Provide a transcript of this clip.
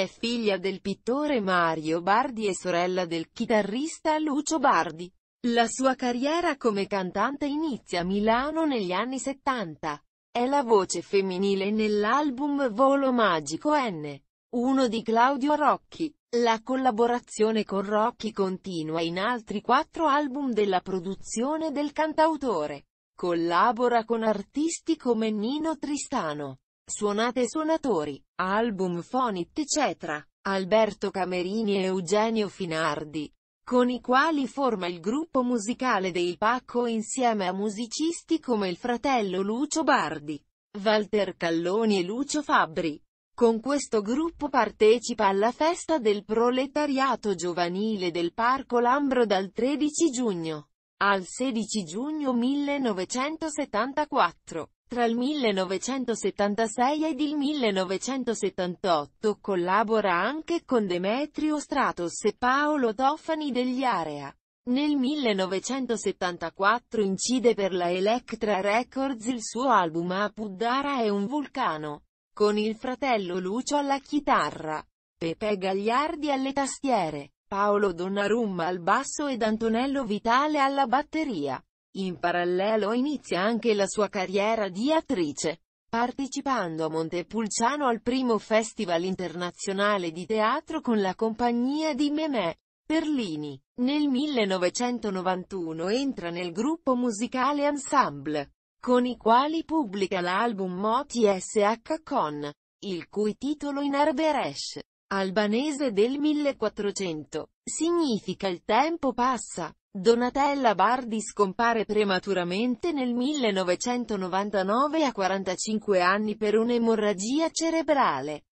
è figlia del pittore Mario Bardi e sorella del chitarrista Lucio Bardi. La sua carriera come cantante inizia a Milano negli anni 70. È la voce femminile nell'album Volo Magico N. Uno di Claudio Rocchi. La collaborazione con Rocchi continua in altri quattro album della produzione del cantautore. Collabora con artisti come Nino Tristano, Suonate suonatori, album Fonit eccetera, Alberto Camerini e Eugenio Finardi, con i quali forma il gruppo musicale dei Pacco insieme a musicisti come il fratello Lucio Bardi, Walter Calloni e Lucio Fabbri. Con questo gruppo partecipa alla festa del proletariato giovanile del Parco Lambro dal 13 giugno al 16 giugno 1974. Tra il 1976 ed il 1978 collabora anche con Demetrio Stratos e Paolo Tofani degli Area. Nel 1974 incide per la Electra Records il suo album A Puddara è un vulcano, con il fratello Lucio alla chitarra, Pepe Gagliardi alle tastiere, Paolo Donnarumma al basso ed Antonello Vitale alla batteria. In parallelo inizia anche la sua carriera di attrice, partecipando a Montepulciano al primo Festival Internazionale di Teatro con la compagnia di Memè. Perlini. Nel 1991 entra nel gruppo musicale Ensemble, con i quali pubblica l'album Moti SH con, il cui titolo in Arberesh albanese del 1400. Significa il tempo passa. Donatella Bardi scompare prematuramente nel 1999 a 45 anni per un'emorragia cerebrale.